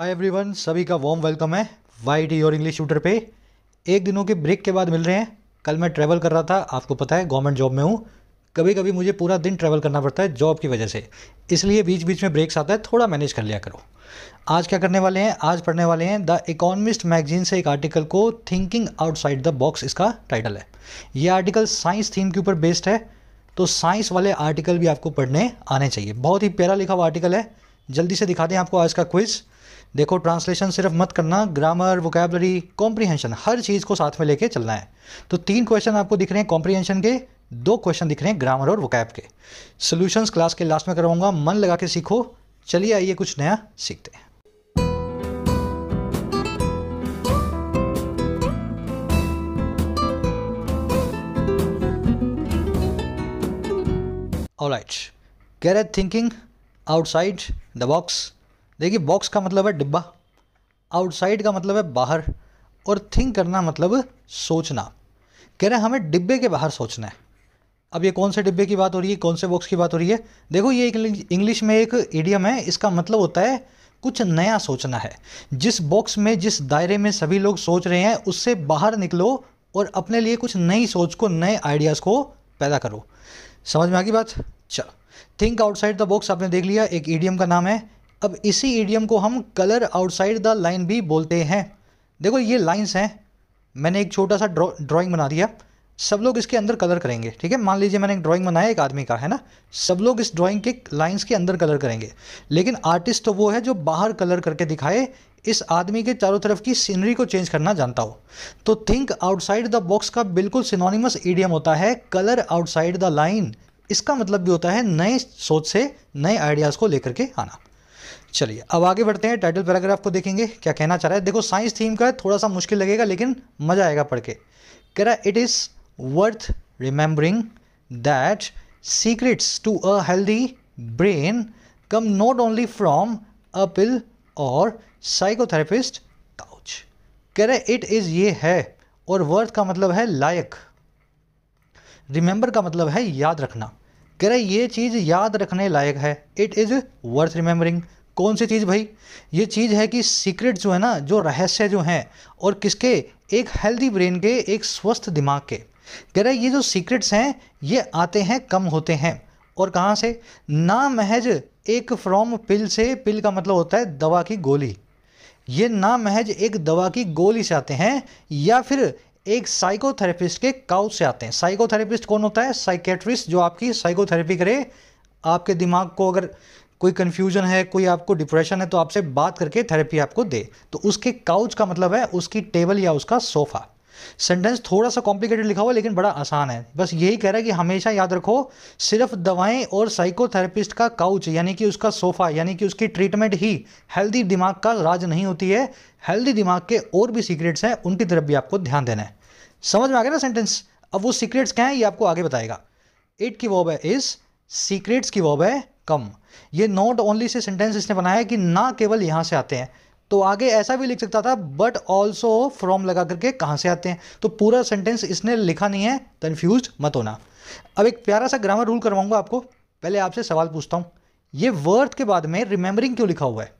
हाय everyone सभी का warm welcome है वाई टी और इंग्लिश शूटर पे एक दिनों के ब्रेक के बाद मिल रहे हैं कल मैं ट्रैवल कर रहा था आपको पता है गवर्नमेंट जॉब में हूँ कभी कभी मुझे पूरा दिन ट्रैवल करना पड़ता है जॉब की वजह से इसलिए बीच बीच में ब्रेक्स आता है थोड़ा मैनेज कर लिया करो आज क्या करने वाले हैं आज पढ़ने वाले हैं द इकोनमिस्ट मैगजीन से एक आर्टिकल को थिंकिंग आउटसाइड द बॉक्स इसका टाइटल है ये आर्टिकल साइंस थीम के ऊपर बेस्ड है तो साइंस वाले आर्टिकल भी आपको पढ़ने आने चाहिए बहुत ही प्यारा लिखा हुआ आर्टिकल है जल्दी से दिखाते हैं आपको आज का क्विज़ देखो ट्रांसलेशन सिर्फ मत करना ग्रामर वोकेबलरी कॉम्प्रीहेंशन हर चीज़ को साथ में लेके चलना है तो तीन क्वेश्चन आपको दिख रहे हैं कॉम्प्रीहेंशन के दो क्वेश्चन दिख रहे हैं ग्रामर और वोकैब के सोल्यूशंस क्लास के लास्ट में करवाऊंगा मन लगा के सीखो चलिए आइए कुछ नया सीखते हैं ऑलराइट कैरेट थिंकिंग आउटसाइड द बॉक्स देखिए बॉक्स का मतलब है डिब्बा आउटसाइड का मतलब है बाहर और थिंक करना मतलब सोचना कह रहे हैं हमें डिब्बे के बाहर सोचना है अब ये कौन से डिब्बे की बात हो रही है कौन से बॉक्स की बात हो रही है देखो ये इंग्लिश में एक ईडियम है इसका मतलब होता है कुछ नया सोचना है जिस बॉक्स में जिस दायरे में सभी लोग सोच रहे हैं उससे बाहर निकलो और अपने लिए कुछ नई सोच को नए आइडियाज़ को पैदा करो समझ में आ गई बात चलो थिंक आउटसाइड द बॉक्स आपने देख लिया एक ईडियम का नाम है अब इसी ईडियम को हम कलर आउटसाइड द लाइन भी बोलते हैं देखो ये लाइंस हैं मैंने एक छोटा सा ड्राइंग बना दिया सब लोग इसके अंदर कलर करेंगे ठीक है मान लीजिए मैंने एक ड्राइंग बनाया एक आदमी का है ना सब लोग इस ड्राइंग के लाइंस के अंदर कलर करेंगे लेकिन आर्टिस्ट तो वो है जो बाहर कलर करके दिखाए इस आदमी के चारों तरफ की सीनरी को चेंज करना जानता हो तो थिंक आउटसाइड द बॉक्स का बिल्कुल सिनोनिमस ईडियम होता है कलर आउटसाइड द लाइन इसका मतलब भी होता है नए सोच से नए आइडियाज़ को लेकर के आना चलिए अब आगे बढ़ते हैं टाइटल पैराग्राफ को देखेंगे क्या कहना चाह रहा है देखो साइंस थीम का थोड़ा सा मुश्किल लगेगा लेकिन मज़ा आएगा पढ़ के कह रहा it is worth remembering that secrets to a healthy brain come not only from a pill और साइकोथेरेपिस्ट काउच कह रहे इट इज़ ये है और वर्थ का मतलब है लायक रिमेंबर का मतलब है याद रखना कह रहे ये चीज़ याद रखने लायक है इट इज़ वर्थ रिमेंबरिंग कौन सी चीज़ भाई ये चीज़ है कि सीक्रेट जो है ना जो रहस्य जो हैं और किसके एक हेल्दी ब्रेन के एक स्वस्थ दिमाग के कह रहे ये जो सीक्रेट्स हैं ये आते हैं कम होते हैं और कहाँ से ना महज एक फ्रॉम पिल से पिल का मतलब होता है दवा की गोली ये ना महज एक दवा की गोली से आते हैं या फिर एक साइकोथेरेपिस्ट के काउच से आते हैं साइकोथेरेपिस्ट कौन होता है साइकेट्रिस्ट जो आपकी साइकोथेरेपी करे आपके दिमाग को अगर कोई कन्फ्यूजन है कोई आपको डिप्रेशन है तो आपसे बात करके थेरेपी आपको दे तो उसके काउच का मतलब है उसकी टेबल या उसका सोफा सेंटेंस थोड़ा सा कॉम्प्लिकेटेड लिखा हुआ लेकिन बड़ा आसान है बस यही कह रहा है कि हमेशा याद रखो सिर्फ दवाएं और साइकोथेरेपिस्ट का काउच यानी कि उसका सोफा यानी कि उसकी ट्रीटमेंट ही हेल्दी दिमाग का राज नहीं होती है हेल्दी दिमाग के और भी सीक्रेट्स हैं उनकी तरफ भी आपको ध्यान देना है समझ में आ गया ना सेंटेंस अब वो सीक्रेट्स क्या है ये आपको आगे बताएगा इट की वॉब है इज सीक्रेट्स की वॉब है कम ये नॉट ओनली से सेंटेंस इसने बनाया कि ना केवल यहाँ से आते हैं तो आगे ऐसा भी लिख सकता था बट ऑल्सो फ्रॉम लगा करके कहाँ से आते हैं तो पूरा सेंटेंस इसने लिखा नहीं है कन्फ्यूज मत होना अब एक प्यारा सा ग्रामर रूल करवाऊंगा आपको पहले आपसे सवाल पूछता हूँ ये वर्थ के बाद में रिमेंबरिंग क्यों लिखा हुआ है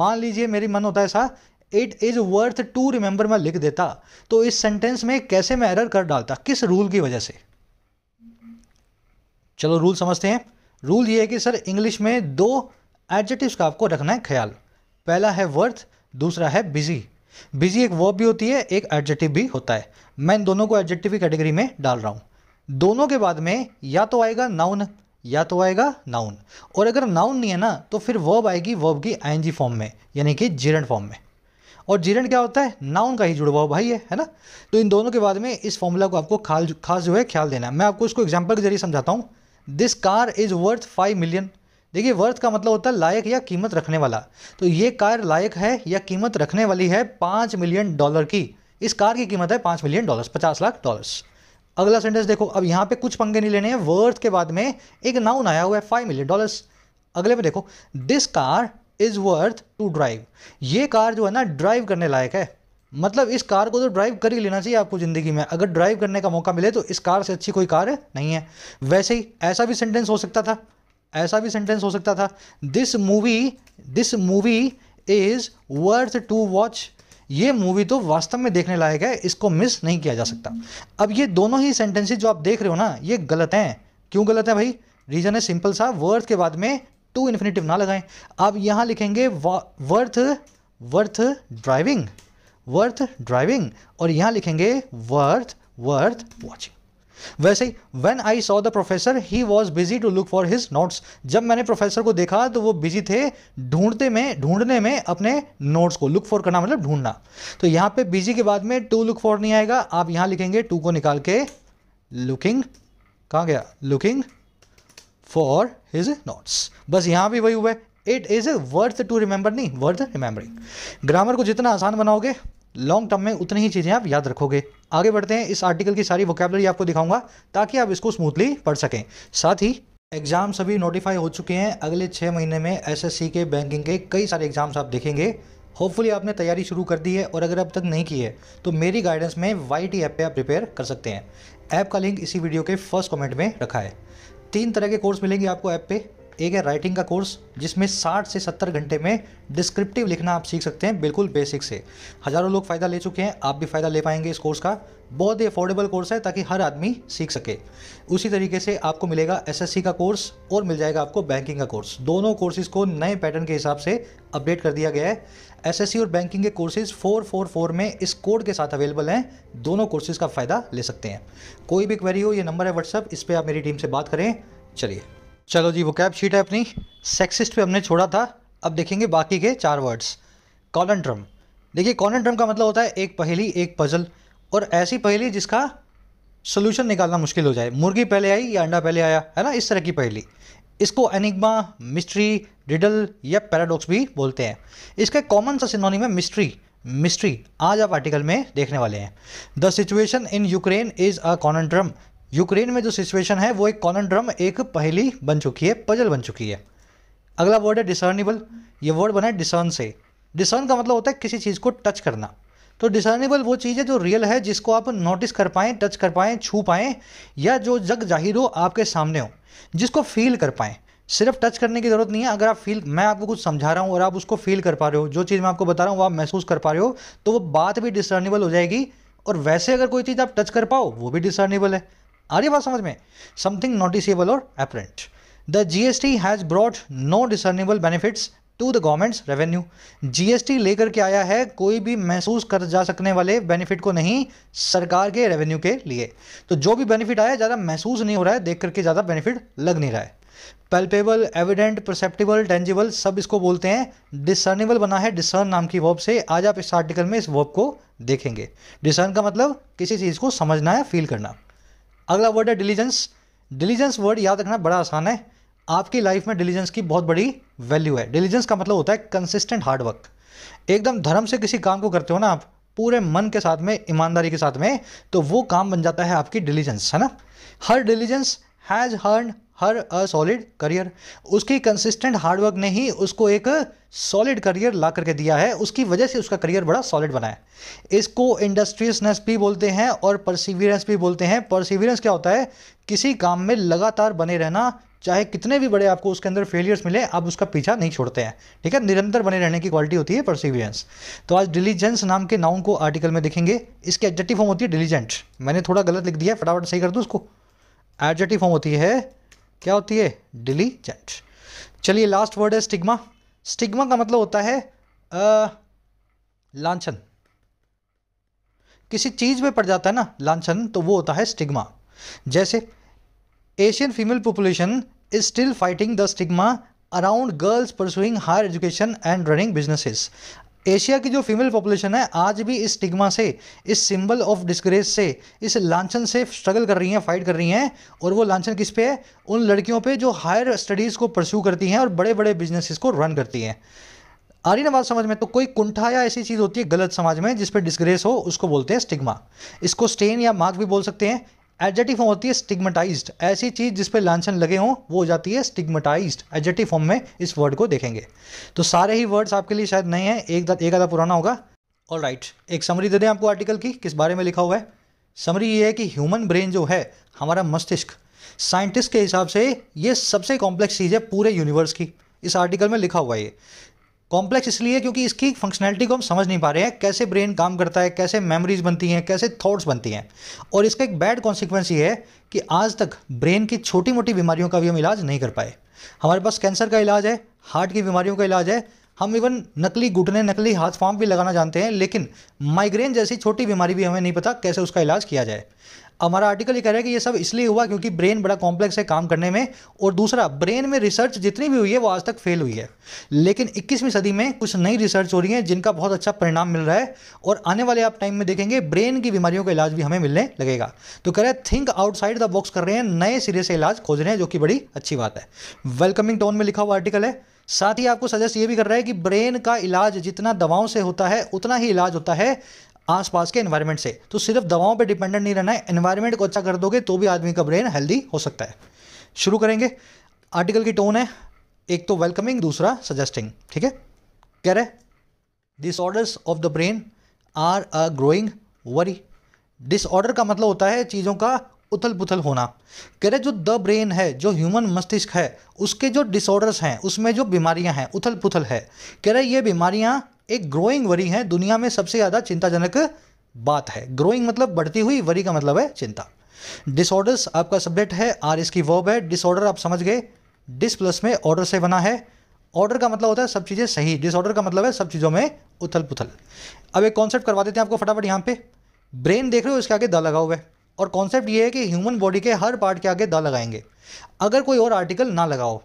मान लीजिए मेरी मन होता है ऐसा it is worth to remember मैं लिख देता तो इस सेंटेंस में कैसे मैं एरर कर डालता किस रूल की वजह से चलो रूल समझते हैं रूल ये है कि सर इंग्लिश में दो एडजेटिव्स का आपको रखना है ख्याल पहला है वर्थ दूसरा है बिजी बिजी एक वर्ब भी होती है एक एडजेटिव भी होता है मैं इन दोनों को एडजेटिव की कैटेगरी में डाल रहा हूँ दोनों के बाद में या तो आएगा नाउन या तो आएगा नाउन और अगर नाउन नहीं है ना तो फिर वर्ब आएगी वर्ब की आई फॉर्म में यानी कि जीरण फॉर्म में और जीरण क्या होता है नाउन का ही जुड़ा हुआ भाई है है ना तो इन दोनों के बाद में इस फॉर्मूला को आपको खाल खास जो है ख्याल देना है मैं आपको इसको एग्जाम्पल के जरिए समझाता हूँ this car is worth five million देखिए वर्थ का मतलब होता है लायक या कीमत रखने वाला तो ये कार लायक है या कीमत रखने वाली है पाँच मिलियन डॉलर की इस कार की कीमत है पाँच मिलियन डॉलर्स पचास लाख डॉलर्स अगला सेंटेंस देखो अब यहाँ पे कुछ पंगे नहीं लेने हैं वर्थ के बाद में एक नाउन आया हुआ है फाइव मिलियन डॉलर्स अगले पे देखो this car is worth to drive ये कार जो है ना ड्राइव करने लायक है मतलब इस कार को तो ड्राइव कर ही लेना चाहिए आपको ज़िंदगी में अगर ड्राइव करने का मौका मिले तो इस कार से अच्छी कोई कार नहीं है वैसे ही ऐसा भी सेंटेंस हो सकता था ऐसा भी सेंटेंस हो सकता था this movie this movie is worth to watch ये मूवी तो वास्तव में देखने लायक है इसको मिस नहीं किया जा सकता अब ये दोनों ही सेंटेंसेज जो आप देख रहे हो ना ये गलत हैं क्यों गलत है भाई रीज़न है सिंपल सा वर्थ के बाद में टू इन्फिनेटिव ना लगाएं आप यहाँ लिखेंगे worth worth driving worth driving और यहां लिखेंगे वर्थ वर्थ वॉचिंग वैसे ही when I saw the professor he was busy to look for his notes जब मैंने प्रोफेसर को देखा तो वो बिजी थे ढूंढते में ढूंढने में अपने नोट्स को लुक फॉर करना मतलब ढूंढना तो यहां पे बिजी के बाद में टू लुक फॉर नहीं आएगा आप यहां लिखेंगे टू को निकाल के लुकिंग कहा गया लुकिंग फॉर हिज नोट्स बस यहां भी वही हुआ है it is worth to remember नहीं वर्थ रिमेंबरिंग ग्रामर को जितना आसान बनाओगे लॉन्ग टर्म में उतनी ही चीज़ें आप याद रखोगे आगे बढ़ते हैं इस आर्टिकल की सारी वोकेबलरी आपको दिखाऊंगा ताकि आप इसको स्मूथली पढ़ सकें साथ ही एग्ज़ाम सभी नोटिफाई हो चुके हैं अगले छः महीने में एसएससी के बैंकिंग के कई सारे एग्ज़ाम्स आप देखेंगे होपफुली आपने तैयारी शुरू कर दी है और अगर अब तक नहीं की है तो मेरी गाइडेंस में वाई टी ऐप पर आप प्रिपेयर कर सकते हैं ऐप का लिंक इसी वीडियो के फर्स्ट कमेंट में रखा है तीन तरह के कोर्स मिलेंगे आपको ऐप पे एक है राइटिंग का कोर्स जिसमें 60 से 70 घंटे में डिस्क्रिप्टिव लिखना आप सीख सकते हैं बिल्कुल बेसिक से हज़ारों लोग फ़ायदा ले चुके हैं आप भी फ़ायदा ले पाएंगे इस कोर्स का बहुत ही अफोर्डेबल कोर्स है ताकि हर आदमी सीख सके उसी तरीके से आपको मिलेगा एस का कोर्स और मिल जाएगा आपको बैंकिंग का कोर्स दोनों कोर्सेज को नए पैटर्न के हिसाब से अपडेट कर दिया गया है एस और बैंकिंग के कोर्सेज 444 में इस कोड के साथ अवेलेबल हैं दोनों कोर्सेज का फ़ायदा ले सकते हैं कोई भी क्वेरी हो ये नंबर है व्हाट्सअप इस पर आप मेरी टीम से बात करें चलिए चलो जी वो कैब शीट है अपनी सेक्सिस्ट पे हमने छोड़ा था अब देखेंगे बाकी के चार वर्ड्स कॉलन ड्रम देखिए कॉलन ड्रम का मतलब होता है एक पहेली एक पजल और ऐसी पहेली जिसका सोल्यूशन निकालना मुश्किल हो जाए मुर्गी पहले आई या अंडा पहले आया है ना इस तरह की पहेली इसको एनिग्मा मिस्ट्री रिडल या पैराडॉक्स भी बोलते हैं इसका कॉमन सा सिनोनिम है मिस्ट्री मिस्ट्री आज आप आर्टिकल में देखने वाले हैं the situation in Ukraine is a conundrum Ukraine में जो सिचुएशन है वो एक कॉनड्रम एक पहली बन चुकी है पजल बन चुकी है अगला वर्ड है डिसर्नेबल ये वर्ड बना है डिसर्न से डिसर्न का मतलब होता है किसी चीज़ को टच करना तो डिसर्नेबल वो चीज़ है जो रियल है जिसको आप नोटिस कर पाएँ टच कर पाएँ छू पाएँ या जो जग जाहिर हो आपके सामने हो जिसको फील कर पाएँ सिर्फ टच करने की ज़रूरत नहीं है अगर आप फील मैं आपको कुछ समझा रहा हूँ और आप उसको फील कर पा रहे हो जो चीज़ मैं आपको बता रहा हूँ वो आप महसूस कर पा रहे हो तो वो बात भी डिसर्नेबल हो जाएगी और वैसे अगर कोई चीज़ आप टच कर पाओ वो भी डिसर्नेबल है आ रही बात समझ में समथिंग नोटिसेबल और apparent the G S T has brought no discernible benefits to the government's revenue G S T लेकर के आया है कोई भी महसूस कर जा सकने वाले बेनिफिट को नहीं सरकार के रेवेन्यू के लिए तो जो भी बेनिफिट आया ज़्यादा महसूस नहीं हो रहा है देख करके ज़्यादा बेनिफिट लग नहीं रहा है पेल्पेबल एविडेंट परसेप्टेबल टेंजिबल सब इसको बोलते हैं डिसर्नेबल बना है डिसर्न नाम की वर्ब से आज आप इस आर्टिकल में इस वर्ब को देखेंगे डिसर्न का मतलब किसी चीज़ को समझना है फील करना अगला वर्ड है डिलीजेंस डिलीजेंस वर्ड याद रखना बड़ा आसान है आपकी लाइफ में डिलीजेंस की बहुत बड़ी वैल्यू है डिलीजेंस का मतलब होता है कंसिस्टेंट हार्डवर्क एकदम धर्म से किसी काम को करते हो ना आप पूरे मन के साथ में ईमानदारी के साथ में तो वो काम बन जाता है आपकी डिलीजेंस है ना हर diligence has earned her solid career उसकी कंसिस्टेंट हार्डवर्क ने ही उसको एक सॉलिड करियर ला करके दिया है उसकी वजह से उसका करियर बड़ा सॉलिड बना है इसको इंडस्ट्रियसनेस भी बोलते हैं और परसिवियरेंस भी बोलते हैं परसिवियरेंस क्या होता है किसी काम में लगातार बने रहना चाहे कितने भी बड़े आपको उसके अंदर फेलियर्स मिले आप उसका पीछा नहीं छोड़ते हैं ठीक है निरंतर बने रहने की क्वालिटी होती है परसिवियरेंस तो आज डिलीजेंस नाम के नाउन को आर्टिकल में देखेंगे इसकी एडजेटिव फॉर्म होती है डिलीजेंट मैंने थोड़ा गलत लिख दिया फटाफट सही कर दूँ उसको एडजेटिव फॉर्म होती है क्या होती है डिलीजेंट चलिए लास्ट वर्ड है स्टिग्मा स्टिग्मा का मतलब होता है लांछन किसी चीज़ में पड़ जाता है ना लांछन तो वो होता है स्टिग्मा जैसे Asian female population is still fighting the stigma around girls pursuing higher education and running businesses Asia की जो फीमेल पॉपुलेशन है आज भी इस स्टिग्मा से इस सिंबल ऑफ डिस्ग्रेस से इस लांछन से स्ट्रगल कर रही हैं फाइट कर रही हैं और वो लांछन किस पे है उन लड़कियों पे जो हायर स्टडीज़ को परस्यू करती हैं और बड़े बड़े बिजनेसिस को रन करती हैं आ रही ना बात समझ में तो कोई कुंठा या ऐसी चीज़ होती है गलत समाज में जिस पर डिस्ग्रेस हो उसको बोलते हैं स्टिग्मा इसको स्टेन या मार्क भी बोल सकते हैं एडजेटिव फॉर्म होती है स्टिग्मेटाइज ऐसी चीज जिस पे लांछन लगे हों वो हो जाती है स्टिग्मेटाइज एडजेटिव फॉर्म में इस वर्ड को देखेंगे तो सारे ही वर्ड्स आपके लिए शायद नए हैं एक एक आधा पुराना होगा और राइट right, एक समरी दे दें आपको आर्टिकल की किस बारे में लिखा हुआ है समरी ये है कि ह्यूमन ब्रेन जो है हमारा मस्तिष्क साइंटिस्ट के हिसाब से ये सबसे कॉम्प्लेक्स चीज़ है पूरे यूनिवर्स की इस आर्टिकल में लिखा हुआ है कॉम्प्लेक्स इसलिए क्योंकि इसकी फंक्शनैलिटी को हम समझ नहीं पा रहे हैं कैसे ब्रेन काम करता है कैसे मेमोरीज बनती हैं कैसे थॉट्स बनती हैं और इसका एक बैड कॉन्सिक्वेंस ये है कि आज तक ब्रेन की छोटी मोटी बीमारियों का भी हम इलाज नहीं कर पाए हमारे पास कैंसर का इलाज है हार्ट की बीमारियों का इलाज है हम इवन नकली घुटने नकली हाथ फार्म भी लगाना जानते हैं लेकिन माइग्रेन जैसी छोटी बीमारी भी हमें नहीं पता कैसे उसका इलाज किया जाए हमारा आर्टिकल ये कह रहा है कि ये सब इसलिए हुआ क्योंकि ब्रेन बड़ा कॉम्प्लेक्स है काम करने में और दूसरा ब्रेन में रिसर्च जितनी भी हुई है वो आज तक फेल हुई है लेकिन 21वीं सदी में कुछ नई रिसर्च हो रही है जिनका बहुत अच्छा परिणाम मिल रहा है और आने वाले आप टाइम में देखेंगे ब्रेन की बीमारियों का इलाज भी हमें मिलने लगेगा तो कह रहे हैं थिंक आउटसाइड द बॉक्स कर रहे हैं नए सिरे से इलाज खोज रहे हैं जो कि बड़ी अच्छी बात है वेलकमिंग टोन में लिखा हुआ आर्टिकल है साथ ही आपको सजेस्ट ये भी कर रहा है कि ब्रेन का इलाज जितना दवाओं से होता है उतना ही इलाज होता है आसपास के एनवायरनमेंट से तो सिर्फ दवाओं पर डिपेंडेंट नहीं रहना है एनवायरमेंट को अच्छा कर दोगे तो भी आदमी का ब्रेन हेल्दी हो सकता है शुरू करेंगे आर्टिकल की टोन है एक तो वेलकमिंग दूसरा सजेस्टिंग ठीक है कह रहे disorders of the brain are a growing worry disorder का मतलब होता है चीज़ों का उथल पुथल होना कह रहे जो द ब्रेन है जो ह्यूमन मस्तिष्क है उसके जो डिसऑर्डर्स हैं उसमें जो बीमारियां हैं उथल पुथल है कह रहे ये बीमारियां एक ग्रोइंग वरी हैं दुनिया में सबसे ज़्यादा चिंताजनक बात है ग्रोइंग मतलब बढ़ती हुई वरी का मतलब है चिंता डिसऑर्डर्स आपका सब्जेक्ट है आर इसकी वर्ब है डिसऑर्डर आप समझ गए डिस प्लस में ऑर्डर से बना है ऑर्डर का मतलब होता है सब चीज़ें सही डिसऑर्डर का मतलब है सब चीज़ों में उथल पुथल अब एक कॉन्सेप्ट करवा देते हैं आपको फटाफट यहाँ पे ब्रेन देख रहे हो इसके आगे द लगा हुआ है और कॉन्सेप्ट ये है कि ह्यूमन बॉडी के हर पार्ट के आगे द लगाएंगे अगर कोई और आर्टिकल ना लगाओ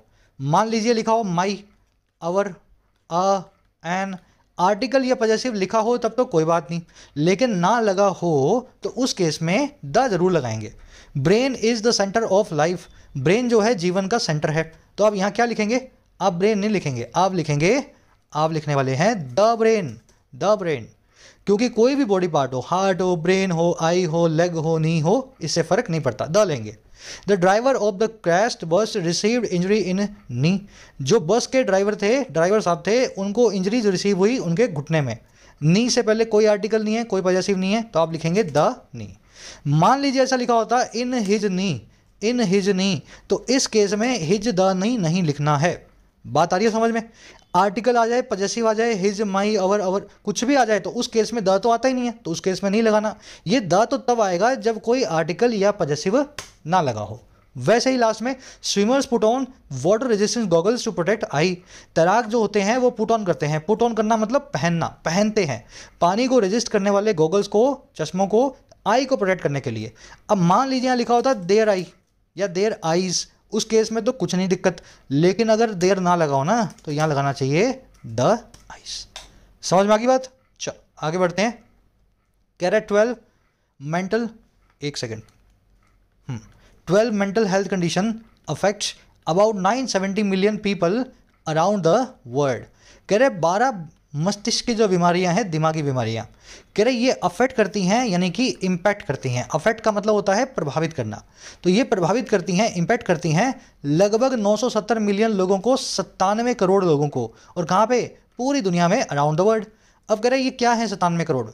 मान लीजिए लिखा हो my our a an article या पजेसिव लिखा हो तब तो कोई बात नहीं लेकिन ना लगा हो तो उस केस में द जरूर लगाएंगे brain is the centre of life brain जो है जीवन का सेंटर है तो आप यहाँ क्या लिखेंगे आप ब्रेन नहीं लिखेंगे आप लिखेंगे आप लिखने वाले हैं द ब्रेन द ब्रेन क्योंकि कोई भी बॉडी पार्ट हो हार्ट हो ब्रेन हो आई हो लेग हो नी हो इससे फ़र्क नहीं पड़ता द लेंगे the driver of the crash bus received injury in knee जो बस के ड्राइवर थे ड्राइवर साहब थे उनको इंजरी जो रिसीव हुई उनके घुटने में नी से पहले कोई आर्टिकल नहीं है कोई पॉजिटिव नहीं है तो आप लिखेंगे द नी मान लीजिए ऐसा लिखा होता in his knee in his नी तो इस केस में हिज द नी नहीं लिखना है बात आ रही है समझ में आर्टिकल आ जाए पजेसिव आ जाए हिज माई अवर अवर कुछ भी आ जाए तो उस केस में द तो आता ही नहीं है तो उस केस में नहीं लगाना ये द तो तब आएगा जब कोई आर्टिकल या पजेसिव ना लगा हो वैसे ही लास्ट में swimmers put on water resistance goggles to protect eye तैराक जो होते हैं वो पुट ऑन करते हैं पुट ऑन करना मतलब पहनना पहनते हैं पानी को रेजिस्ट करने वाले गॉगल्स को चश्मों को आई को प्रोटेक्ट करने के लिए अब मान लीजिए यहाँ लिखा होता देयर आई या देयर आईज उस केस में तो कुछ नहीं दिक्कत लेकिन अगर देर ना लगाओ ना तो यहाँ लगाना चाहिए द आइस समझ में आगे बात चलो आगे बढ़ते हैं कह रहे ट्वेल्व मेंटल एक second hmm, twelve mental health condition affects about nine seventy million people around the world कह रहे बारह मस्तिष्क की जो बीमारियां हैं दिमागी बीमारियां कह रहे ये अफेक्ट करती हैं यानी कि इम्पैक्ट करती हैं अफेक्ट का मतलब होता है प्रभावित करना तो ये प्रभावित करती हैं इम्पैक्ट करती हैं लगभग 970 मिलियन लोगों को सत्तानवे करोड़ लोगों को और कहाँ पे पूरी दुनिया में अराउंड द वर्ल्ड अब कह रहे ये क्या है सतानवे करोड़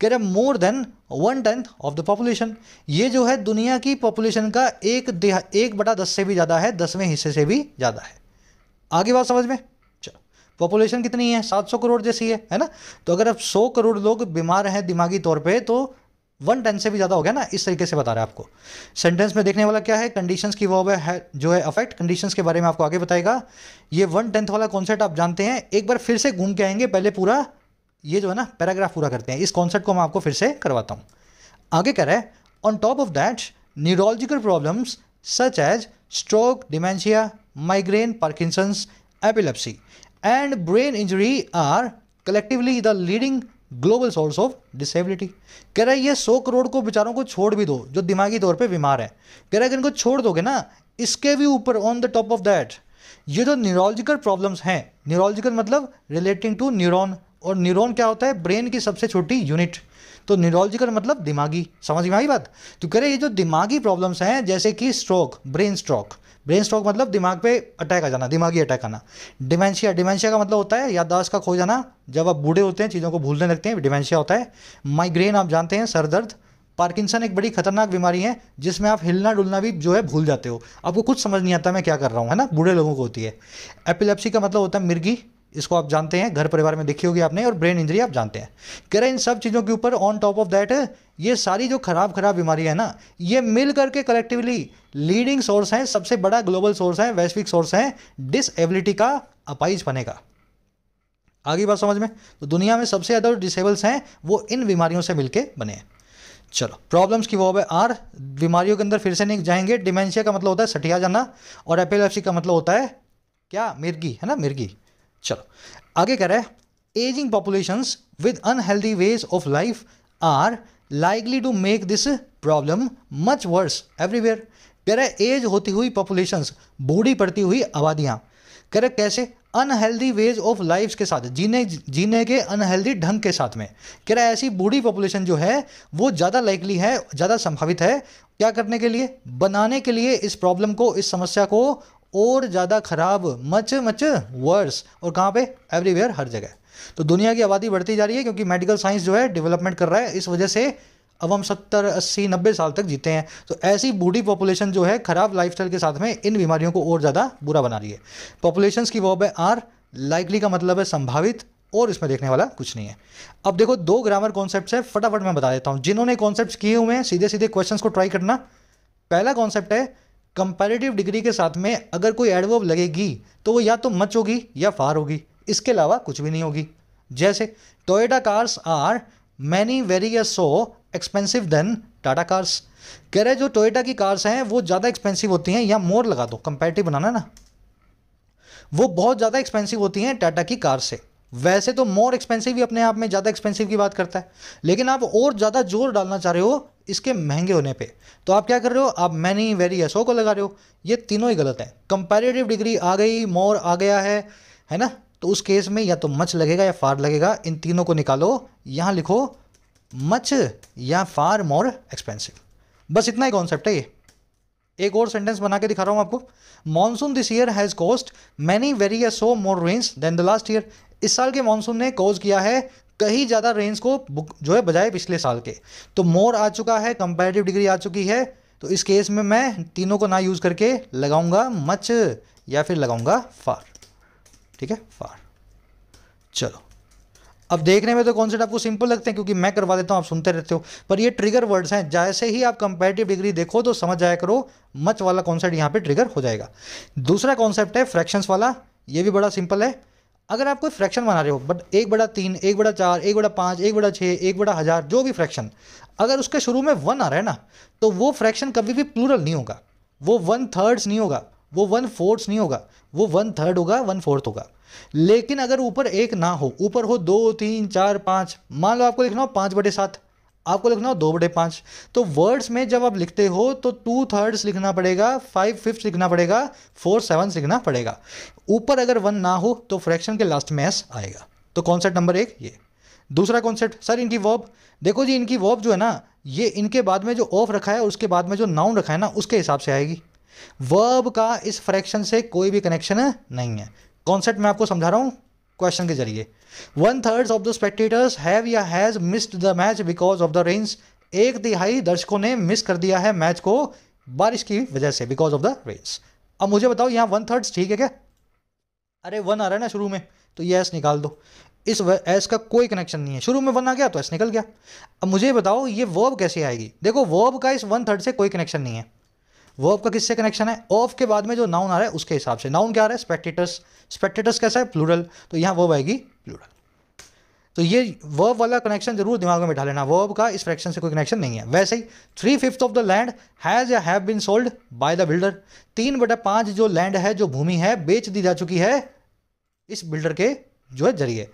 कह रहे more than one tenth of the population ये जो है दुनिया की पॉपुलेशन का एक एक बटा दस से भी ज़्यादा है दसवें हिस्से से भी ज़्यादा है आगे बात समझ में पॉपुलेशन कितनी है 700 करोड़ जैसी है है ना तो अगर अब 100 करोड़ लोग बीमार हैं दिमागी तौर पे तो वन टेन से भी ज़्यादा हो गया ना इस तरीके से बता रहा है आपको सेंटेंस में देखने वाला क्या है कंडीशंस की वो है जो है अफेक्ट कंडीशंस के बारे में आपको आगे बताएगा ये वन टेंथ वाला कॉन्सेप्ट आप जानते हैं एक बार फिर से घूम के आएंगे पहले पूरा ये जो है ना पैराग्राफ पूरा करते हैं इस कॉन्सेप्ट को मैं आपको फिर से करवाता हूँ आगे कह रहा है on top of that neurological problems such as stroke dementia migraine Parkinson's epilepsy and brain injury are collectively the leading global source of disability कह रहा है ये सौ करोड़ को बेचारों को छोड़ भी दो जो दिमागी तौर पे बीमार है कह रहा है कि इनको छोड़ दोगे ना इसके भी ऊपर on the top of that ये जो न्यूरोलॉजिकल प्रॉब्लम्स हैं न्यूरोलॉजिकल मतलब रिलेटिंग टू न्यूरोन और न्यूरोन क्या होता है ब्रेन की सबसे छोटी यूनिट तो न्यूरोलॉजिकल मतलब दिमागी समझ में आई बात तो कह रहे ये जो दिमागी प्रॉब्लम्स हैं जैसे कि stroke brain stroke brain stroke मतलब दिमाग पे अटैक आ जाना दिमागी अटैक आना डिमेंशिया डिमेंशिया का मतलब होता है याददाश्त का खो जाना जब आप बूढ़े होते हैं चीज़ों को भूलने लगते हैं डिमेंशिया होता है माइग्रेन आप जानते हैं सर दर्द पार्किंसन एक बड़ी खतरनाक बीमारी है जिसमें आप हिलना डुलना भी जो है भूल जाते हो आपको कुछ समझ नहीं आता मैं क्या कर रहा हूँ है ना बूढ़े लोगों को होती है एपिलेप्सी का मतलब होता है मिर्गी इसको आप जानते हैं घर परिवार में देखी होगी आपने और ब्रेन इंजरी आप जानते हैं कह रहे इन सब चीज़ों के ऊपर ऑन टॉप ऑफ दैट ये सारी जो खराब खराब बीमारी है ना ये मिल करके कलेक्टिवली लीडिंग सोर्स हैं सबसे बड़ा ग्लोबल सोर्स है वैश्विक सोर्स है डिसएबिलिटी का अपाइज बनेगा का आगे बात समझ में तो दुनिया में सबसे ज़्यादा डिसेबल्स हैं वो इन बीमारियों से मिलकर बने हैं चलो प्रॉब्लम्स की वो है आर बीमारियों के अंदर फिर से नहीं जाएंगे डिमेंशिया का मतलब होता है सटिया जाना और एपिलेप्सी का मतलब होता है क्या मिर्गी है ना मिर्गी चलो आगे कह रहा है ageing populations with unhealthy ways of life are likely to make this problem much worse everywhere कह रहे एज होती हुई पॉपुलेशंस बूढ़ी पड़ती हुई आबादियाँ कह रहे कैसे अनहेल्दी वेज ऑफ लाइफ के साथ जीने जीने के अनहेल्दी ढंग के साथ में कह रहे ऐसी बूढ़ी पॉपुलेशन जो है वो ज़्यादा लाइकली है ज़्यादा संभावित है क्या करने के लिए बनाने के लिए इस प्रॉब्लम को इस समस्या को और ज़्यादा ख़राब मच मच वर्स और कहाँ पे एवरीवेयर हर जगह तो दुनिया की आबादी बढ़ती जा रही है क्योंकि मेडिकल साइंस जो है डेवलपमेंट कर रहा है इस वजह से अब हम सत्तर अस्सी नब्बे साल तक जीते हैं तो ऐसी बूढ़ी पॉपुलेशन जो है ख़राब लाइफ के साथ में इन बीमारियों को और ज़्यादा बुरा बना रही है पॉपुलेशन की वॉब है आर लाइकली का मतलब है संभावित और इसमें देखने वाला कुछ नहीं है अब देखो दो ग्रामर कॉन्सेप्ट है फटाफट मैं बता देता हूँ जिन्होंने कॉन्सेप्ट किए हुए हैं सीधे सीधे क्वेश्चन को ट्राई करना पहला कॉन्सेप्ट है कंपेरेटिव डिग्री के साथ में अगर कोई एडवर्ब लगेगी तो वो या तो मच होगी या फार होगी इसके अलावा कुछ भी नहीं होगी जैसे Toyota cars are many very या so expensive than Tata cars कह रहे जो टोयोटा की कार्स हैं वो ज़्यादा एक्सपेंसिव होती हैं या मोर लगा दो कंपेरेटिव बनाना ना वो बहुत ज़्यादा एक्सपेंसिव होती हैं टाटा की कार से वैसे तो मोर एक्सपेंसिव ही अपने आप में ज़्यादा एक्सपेंसिव की बात करता है लेकिन आप और ज़्यादा जोर डालना चाह रहे हो इसके महंगे होने पे तो आप क्या कर रहे हो आप मैनी वेरी या को लगा रहे हो ये तीनों ही गलत है कंपेरेटिव डिग्री आ गई मोर आ गया है है ना तो उस केस में या तो मच लगेगा या फार लगेगा इन तीनों को निकालो यहाँ लिखो मच या फार मोर एक्सपेंसिव बस इतना ही कॉन्सेप्ट है ये एक और सेंटेंस बना के दिखा रहा हूँ आपको monsoon this year has cost many very या more rains than the last year इस साल के मानसून ने कॉज किया है कहीं ज़्यादा रेंज को जो है बजाय पिछले साल के तो मोर आ चुका है कंपेरेटिव डिग्री आ चुकी है तो इस केस में मैं तीनों को ना यूज़ करके लगाऊंगा मच या फिर लगाऊंगा फार ठीक है फार चलो अब देखने में तो कॉन्सेप्ट आपको सिंपल लगते हैं क्योंकि मैं करवा देता हूँ आप सुनते रहते हो पर ये ट्रिगर वर्ड्स हैं जैसे ही आप कंपेरेटिव डिग्री देखो तो समझ जाया करो मच वाला कॉन्सेप्ट यहाँ पे ट्रिगर हो जाएगा दूसरा कॉन्सेप्ट है फ्रैक्शंस वाला ये भी बड़ा सिंपल है अगर आप कोई फ्रैक्शन बना रहे हो बट एक बड़ा तीन एक बड़ा चार एक बड़ा पाँच एक बड़ा छः एक बड़ा हज़ार जो भी फ्रैक्शन अगर उसके शुरू में वन आ रहा है ना तो वो फ्रैक्शन कभी भी प्लूरल नहीं होगा वो वन थर्ड्स नहीं होगा वो वन फोर्थ्स नहीं होगा वो वन थर्ड होगा वन फोर्थ होगा लेकिन अगर ऊपर एक ना हो ऊपर हो दो तीन चार पाँच मान लो आपको लिखना हो पाँच बटे सात आपको लिखना हो दो बटे पाँच तो वर्ड्स में जब आप लिखते हो तो टू थर्ड्स लिखना पड़ेगा फाइव फिफ्थ लिखना पड़ेगा फोर सेवन लिखना पड़ेगा ऊपर अगर वन ना हो तो फ्रैक्शन के लास्ट में एस आएगा तो कॉन्सेप्ट नंबर एक ये दूसरा कॉन्सेप्ट सर इनकी वॉब देखो जी इनकी वॉब जो है ना ये इनके बाद में जो ऑफ रखा है उसके बाद में जो नाउन रखा है ना उसके हिसाब से आएगी वर्ब का इस फ्रैक्शन से कोई भी कनेक्शन नहीं है कॉन्सेप्ट मैं आपको समझा रहा हूँ क्वेश्चन के जरिए one third of the spectators have या has missed the match because of the rains एक तिहाई दर्शकों ने मिस कर दिया है मैच को बारिश की वजह से बिकॉज ऑफ द रेन्स अब मुझे बताओ यहाँ वन थर्ड ठीक है क्या अरे वन आ रहा है ना शुरू में तो ये एस निकाल दो इस एस का कोई कनेक्शन नहीं है शुरू में वन आ गया तो एस निकल गया अब मुझे बताओ ये वर्ब कैसे आएगी देखो वर्ब का इस वन थर्ड से कोई कनेक्शन नहीं है वर्ब का किससे कनेक्शन है ऑफ के बाद में जो नाउन आ रहा है उसके हिसाब से नाउन क्या आ रहा है स्पेक्टेटर्स स्पेक्टेटर्स कैसा है प्लूरल तो यहाँ वर्ब आएगी प्लूरल तो ये वर्ब वाला कनेक्शन जरूर दिमाग में बैठा लेना वर्ब का इस फ्रैक्शन से कोई कनेक्शन नहीं है वैसे ही three fifth of the land has या have been sold by the builder तीन बटा पांच जो लैंड है जो भूमि है बेच दी जा चुकी है इस बिल्डर के जो है जरिए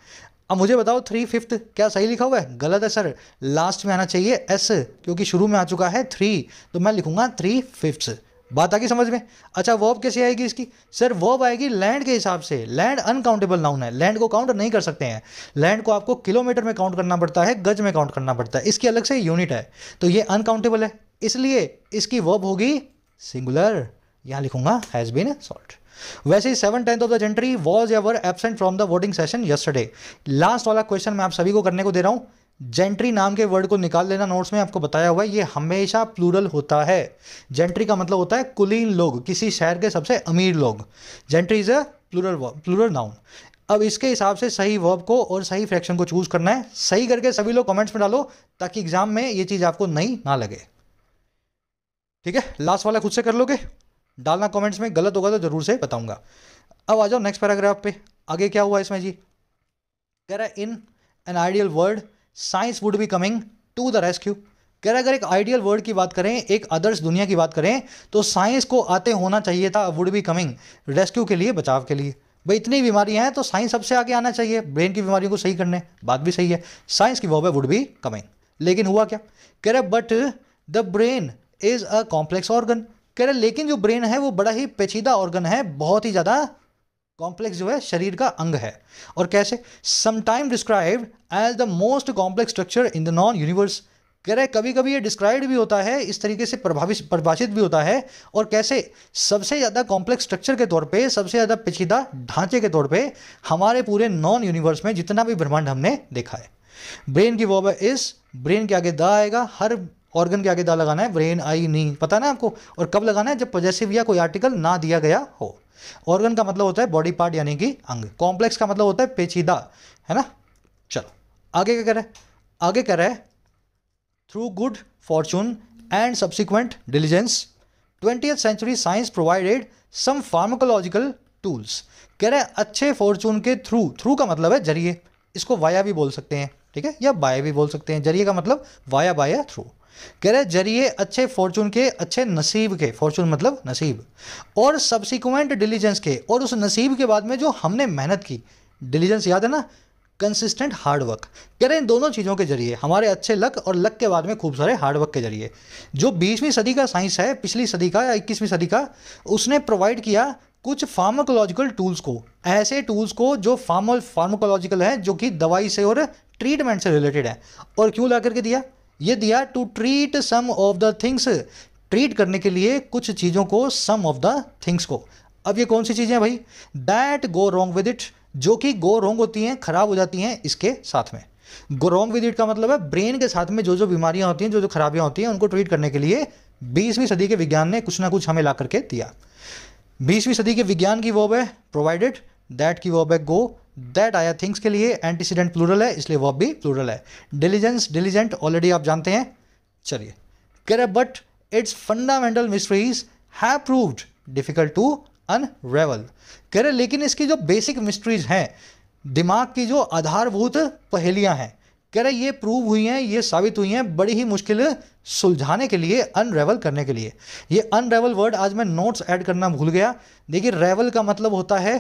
अब मुझे बताओ थ्री फिफ्थ क्या सही लिखा हुआ है गलत है सर लास्ट में आना चाहिए एस क्योंकि शुरू में आ चुका है थ्री तो मैं लिखूंगा थ्री फिफ्थ बात आ गई समझ में अच्छा वर्ब कैसे आएगी इसकी सर वर्ब आएगी लैंड के हिसाब से लैंड अनकाउंटेबल नाउन है लैंड को काउंट नहीं कर सकते हैं लैंड को आपको किलोमीटर में काउंट करना पड़ता है गज में काउंट करना पड़ता है इसकी अलग से यूनिट है तो ये अनकाउंटेबल है इसलिए इसकी वर्ब होगी सिंगुलर यहां लिखूंगा हैज़ बीन सॉल्ट वैसे ही seven tenth of the gentry was ever absent from the voting session yesterday last वाला क्वेश्चन मैं आप सभी को करने को दे रहा हूं जेंट्री नाम के वर्ड को निकाल लेना नोट्स में आपको बताया हुआ है ये हमेशा प्लूरल होता है जेंट्री का मतलब होता है कुलीन लोग किसी शहर के सबसे अमीर लोग gentry is a plural plural noun अब इसके हिसाब से सही वर्ब को और सही फ्रैक्शन को चूज करना है सही करके सभी लोग कमेंट्स में डालो ताकि एग्जाम में ये चीज़ आपको नई ना लगे ठीक है लास्ट वाला खुद से कर लोगे डालना कमेंट्स में गलत होगा तो ज़रूर से बताऊंगा अब आ जाओ नेक्स्ट पैराग्राफ पे आगे क्या हुआ इसमें जी कह रहा है in an ideal world science would be coming to the rescue कह रहा है अगर एक आइडियल वर्ड की बात करें एक अदर्स दुनिया की बात करें तो साइंस को आते होना चाहिए था वुड बी कमिंग रेस्क्यू के लिए बचाव के लिए भाई इतनी बीमारियां हैं तो साइंस सबसे आगे आना चाहिए ब्रेन की बीमारियों को सही करने बात भी सही है साइंस की वॉब है वुड बी कमिंग लेकिन हुआ क्या कह रहा but the brain is a complex organ कह रहे लेकिन जो ब्रेन है वो बड़ा ही पेचीदा ऑर्गन है बहुत ही ज़्यादा कॉम्प्लेक्स जो है शरीर का अंग है और कैसे sometime describe as the most complex structure in the known universe कह रहे कभी कभी ये डिस्क्राइब भी होता है इस तरीके से प्रभावित परिभाषित भी होता है और कैसे सबसे ज़्यादा कॉम्प्लेक्स स्ट्रक्चर के तौर पे सबसे ज़्यादा पेचीदा ढांचे के तौर पे हमारे पूरे नॉन यूनिवर्स में जितना भी ब्रह्मांड हमने देखा है ब्रेन की वॉब इस ब्रेन के आगे द आएगा हर ऑर्गन के आगे दा लगाना है ब्रेन आई नी पता ना आपको और कब लगाना है जब पोजेसिव या कोई आर्टिकल ना दिया गया हो ऑर्गन का मतलब होता है बॉडी पार्ट यानी कि अंग कॉम्प्लेक्स का मतलब होता है पेचीदा है ना चलो आगे क्या करें आगे कह रहा है through good fortune and subsequent diligence twenty century science provided some pharmacological tools कह रहे हैं अच्छे फॉर्चून के थ्रू थ्रू का मतलब है जरिए इसको वाया भी बोल सकते हैं ठीक है या बाया भी बोल सकते हैं जरिए का मतलब वाया बाया थ्रू कह रहे जरिए अच्छे फॉर्चून के अच्छे नसीब के फॉर्चून मतलब नसीब और सब्सिक्वेंट डिलीजेंस के और उस नसीब के बाद में जो हमने मेहनत की डिलीजेंस याद है ना कंसिस्टेंट हार्डवर्क कह रहे हैं दोनों चीज़ों के जरिए हमारे अच्छे लक और लक के बाद में खूब सारे हार्डवर्क के जरिए जो बीसवीं सदी का साइंस है पिछली सदी का या इक्कीसवीं सदी का उसने प्रोवाइड किया कुछ फार्माकोलॉजिकल टूल्स को ऐसे टूल्स को जो फार्मो फार्माकोलॉजिकल हैं जो कि दवाई से और ट्रीटमेंट से रिलेटेड है और क्यों ला करके दिया ये दिया to treat some of the things treat करने के लिए कुछ चीज़ों को सम ऑफ द थिंग्स को अब ये कौन सी चीज़ें हैं भाई that go wrong with it जो कि गो रॉन्ग होती हैं खराब हो जाती हैं इसके साथ में गो रॉन्ग विद इट का मतलब है ब्रेन के साथ में जो जो बीमारियां होती हैं जो जो खराबियां होती हैं उनको ट्रीट करने के लिए बीसवीं सदी के विज्ञान ने कुछ ना कुछ हमें ला करके दिया बीसवीं सदी के विज्ञान की वो है प्रोवाइडेड दैट की वो है गो दैट आया थिंग्स के लिए एंटीसीडेंट प्लूरल है इसलिए वह भी प्लूरल है डिलीजेंस डिलीजेंट ऑलरेडी आप जानते हैं चलिए कह रहे but its fundamental mysteries have proved difficult to unravel कह रहे लेकिन इसकी जो बेसिक मिस्ट्रीज हैं दिमाग की जो आधारभूत पहेलियां हैं कह रहे ये प्रूव हुई हैं ये साबित हुई हैं बड़ी ही मुश्किल सुलझाने के लिए अनरेवल करने के लिए ये अनरेवल वर्ड आज मैं नोट्स ऐड करना भूल गया देखिए रेवल का मतलब होता है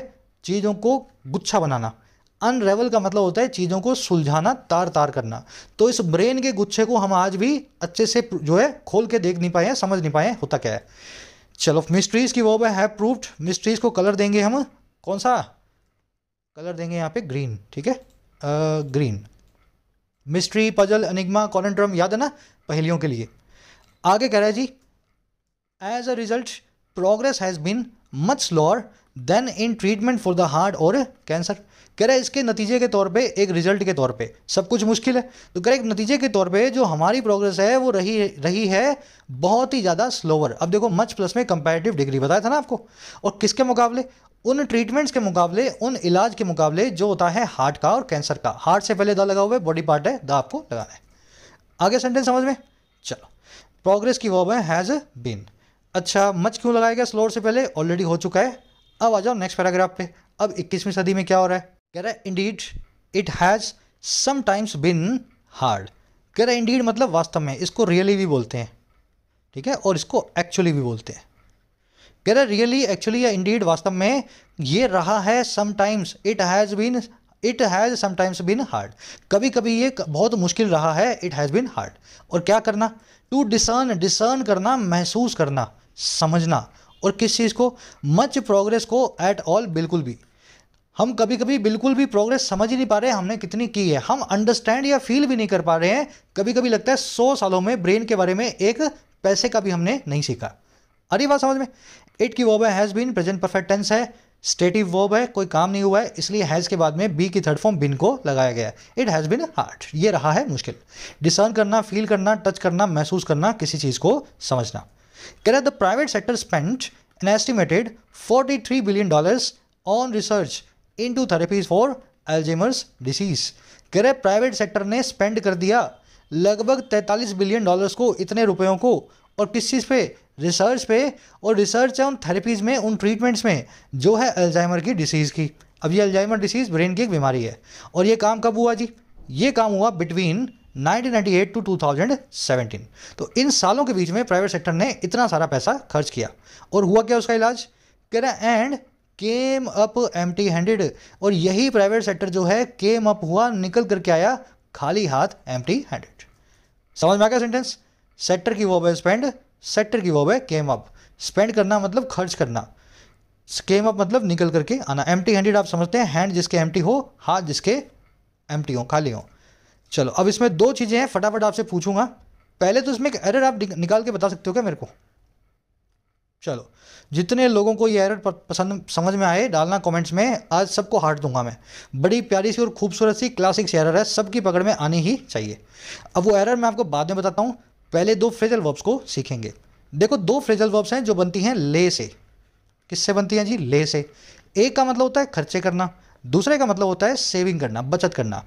चीज़ों को गुच्छा बनाना अनरेवल का मतलब होता है चीज़ों को सुलझाना तार तार करना तो इस ब्रेन के गुच्छे को हम आज भी अच्छे से जो है खोल के देख नहीं पाए हैं समझ नहीं पाए हैं होता क्या है चलो मिस्ट्रीज की वो है प्रूफ्ड मिस्ट्रीज को कलर देंगे हम कौन सा कलर देंगे यहाँ पे ग्रीन ठीक है green mystery puzzle enigma conundrum drum याद है ना पहलियों के लिए आगे कह रहा है जी as a result progress has been much slower than in treatment for the heart और कैंसर कह रहा है इसके नतीजे के तौर पे एक रिजल्ट के तौर पे सब कुछ मुश्किल है तो कह रहे नतीजे के तौर पे जो हमारी प्रोग्रेस है वो रही रही है बहुत ही ज़्यादा स्लोवर अब देखो मच प्लस में कंपेरेटिव डिग्री बताया था ना आपको और किसके मुकाबले उन ट्रीटमेंट्स के मुकाबले उन इलाज के मुकाबले जो होता है हार्ट का और कैंसर का हार्ट से पहले द लगा हुआ है बॉडी पार्ट है द आपको लगाना है आगे सेंटेंस समझ में चलो प्रोग्रेस की वर्ब है हैज़ बीन अच्छा मच क्यों लगाया गया स्लोअर से पहले ऑलरेडी हो चुका है अब आ जाओ नेक्स्ट पैराग्राफ पे अब इक्कीसवीं सदी में क्या हो रहा है कह रहा है indeed it has sometimes been hard कह रहा है इंडीड मतलब वास्तव में इसको रियली भी बोलते हैं ठीक है और इसको एक्चुअली भी बोलते हैं कह रहा है रियली एक्चुअली या इंडीड वास्तव में ये रहा है sometimes it has been it has sometimes been hard कभी कभी ये बहुत मुश्किल रहा है इट हैज़ बिन हार्ड और क्या करना टू डिसर्न डिसर्न करना महसूस करना समझना और किस चीज़ को मच प्रोग्रेस को एट ऑल बिल्कुल भी हम कभी कभी बिल्कुल भी प्रोग्रेस समझ ही नहीं पा रहे हमने कितनी की है हम अंडरस्टैंड या फील भी नहीं कर पा रहे हैं कभी कभी लगता है सौ सालों में ब्रेन के बारे में एक पैसे का भी हमने नहीं सीखा अरे बात समझ में इट की verb has been present perfect tense है स्टेटिव वर्ब है कोई काम नहीं हुआ है इसलिए हैज़ के बाद में बी की थर्ड फॉर्म बिन को लगाया गया है इट हैज़ बिन हार्ड ये रहा है मुश्किल डिसर्न करना फील करना टच करना महसूस करना किसी चीज़ को समझना sector the private sector spent an estimated $43 billion on research into therapies for Alzheimer's disease कह रहे प्राइवेट सेक्टर ने स्पेंड कर दिया लगभग 43 बिलियन डॉलर्स को इतने रुपयों को और किस चीज़ पे रिसर्च पे और रिसर्च है उन थेरेपीज़ में उन ट्रीटमेंट्स में जो है अल्जाइमर की डिसीज़ की अब ये अल्जाइमर डिसीज़ ब्रेन की एक बीमारी है और ये काम कब हुआ जी ये काम हुआ बिटवीन 1998 टू 2017 तो इन सालों के बीच में प्राइवेट सेक्टर ने इतना सारा पैसा खर्च किया और हुआ क्या उसका इलाज कह रहा and came up empty handed और यही प्राइवेट सेक्टर जो है केम अप हुआ निकल करके आया खाली हाथ एम टी हैंडेड समझ में आ गया सेंटेंस सेक्टर की वो है स्पेंड सेक्टर की वो है केम अप स्पेंड करना मतलब खर्च करना केम अप मतलब निकल करके आना एम टी हैंडेड आप समझते हैं हैंड जिसके एम हो हाथ जिसके एम हो खाली हो चलो अब इसमें दो चीज़ें हैं फटाफट आपसे पूछूंगा पहले तो इसमें एक एरर आप निकाल के बता सकते हो क्या मेरे को चलो जितने लोगों को ये एरर पसंद समझ में आए डालना कमेंट्स में आज सबको हार्ट दूंगा मैं बड़ी प्यारी सी और खूबसूरत सी क्लासिक सी एरर है सबकी पकड़ में आनी ही चाहिए अब वो एरर मैं आपको बाद में बताता हूँ पहले दो फ्रेजल वर्ब्स को सीखेंगे देखो दो फ्रेजल वर्ब्स हैं जो बनती हैं ले से किससे बनती हैं जी ले से एक का मतलब होता है खर्चे करना दूसरे का मतलब होता है सेविंग करना बचत करना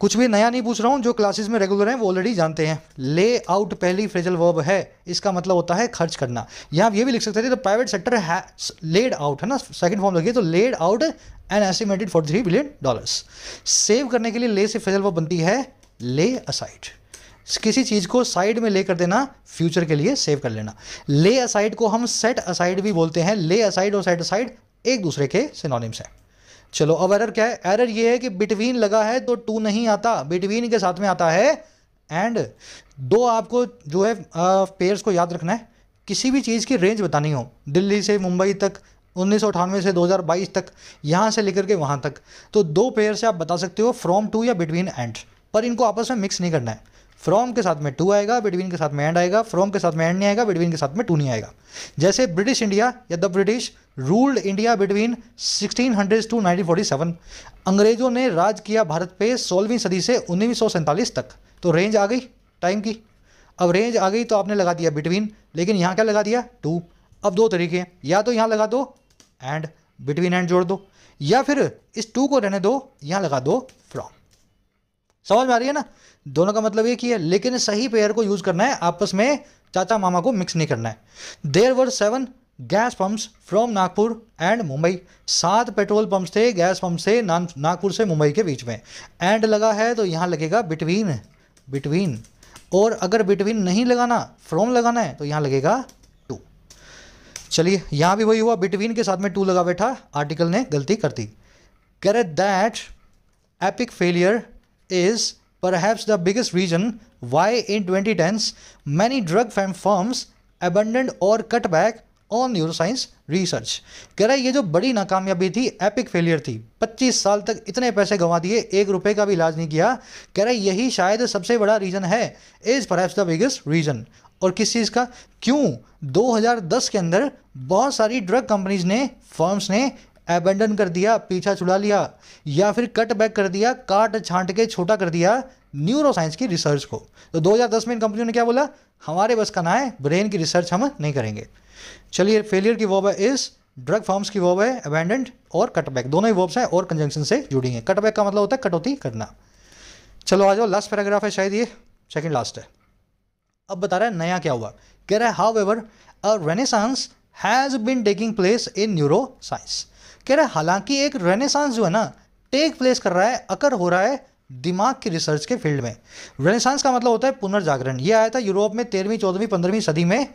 कुछ भी नया नहीं पूछ रहा हूँ जो क्लासेस में रेगुलर हैं वो ऑलरेडी जानते हैं ले आउट पहली फ्रेजल वर्ब है इसका मतलब होता है खर्च करना यहाँ आप ये भी लिख सकते थे तो प्राइवेट सेक्टर है लेड आउट है ना सेकंड फॉर्म लगी तो laid out and estimated for three billion dollars save करने के लिए ले से फ्रेजल वर्ब बनती है ले असाइड किसी चीज़ को साइड में ले कर देना फ्यूचर के लिए सेव कर लेना ले असाइड को हम सेट असाइड भी बोलते हैं ले असाइड और सेट असाइड एक दूसरे के सिनोनिम्स हैं चलो अब एरर क्या है एरर ये है कि बिटवीन लगा है तो टू नहीं आता बिटवीन के साथ में आता है एंड दो आपको जो है पेयर्स को याद रखना है किसी भी चीज़ की रेंज बतानी हो दिल्ली से मुंबई तक उन्नीस से 2022 तक यहाँ से लेकर के वहाँ तक तो दो पेयर से आप बता सकते हो फ्रॉम टू या बिटवीन एंड पर इनको आपस में मिक्स नहीं करना है फ्रॉम के साथ में टू आएगा बिटवीन के साथ में एंड आएगा फ्रॉम के साथ में एंड नहीं आएगा बिटवीन के साथ में टू नहीं आएगा जैसे ब्रिटिश इंडिया या the British ruled India between 1600 to 1947 अंग्रेजों ने राज किया भारत पे सोलहवीं सदी से उन्नीस तक तो रेंज आ गई टाइम की अब रेंज आ गई तो आपने लगा दिया बिटवीन लेकिन यहाँ क्या लगा दिया टू अब दो तरीके हैं या तो यहाँ लगा दो एंड बिटवीन एंड जोड़ दो या फिर इस टू को रहने दो यहाँ लगा दो फ्रॉम समझ में आ रही है ना दोनों का मतलब ये कि है लेकिन सही पेयर को यूज़ करना है आपस में चाचा मामा को मिक्स नहीं करना है there were seven gas pumps from Nagpur and Mumbai सात पेट्रोल पंप्स थे गैस पंप से नागपुर से मुंबई के बीच में एंड लगा है तो यहाँ लगेगा बिटवीन बिटवीन और अगर बिटवीन नहीं लगाना फ्रॉम लगाना है तो यहाँ लगेगा टू चलिए यहाँ भी वही हुआ बिटवीन के साथ में टू लगा बैठा आर्टिकल ने गलती कर दी कैरेट that epic failure is perhaps the biggest reason why in 2010s many drug firms abandoned or cut back on neuroscience research. कह रहा है ये जो बड़ी नाकामयाबी थी एपिक फेलियर थी 25 साल तक इतने पैसे गंवा दिए एक रुपए का भी इलाज नहीं किया कह रहा है यही शायद सबसे बड़ा रीज़न है is perhaps the biggest reason और किस चीज़ का क्यों 2010 के अंदर बहुत सारी ड्रग कंपनीज ने फर्म्स ने एबेंडन कर दिया पीछा छुड़ा लिया या फिर कट बैक कर दिया काट छांट के छोटा कर दिया न्यूरो साइंस की रिसर्च को तो 2010 में इन कंपनियों ने क्या बोला हमारे बस का ना है ब्रेन की रिसर्च हम नहीं करेंगे चलिए फेलियर की वॉब है इस ड्रग फॉर्म्स की वॉब है अबेंडेंट और कटबैक दोनों ही वॉब्स हैं और कंजंक्शन से जुड़ी हैं कटबैक का मतलब होता है कटौती करना चलो आ जाओ लास्ट पैराग्राफ है शायद ये सेकेंड लास्ट है अब बता रहा है नया क्या हुआ कह रहा है however a renaissance has been taking place in neuroscience कह रहा है हालांकि एक रेनेसांस जो है ना टेक प्लेस कर रहा है अकर हो रहा है दिमाग की रिसर्च के फील्ड में रेनेसांस का मतलब होता है पुनर्जागरण ये आया था यूरोप में तेरहवीं चौदहवीं पंद्रहवीं सदी में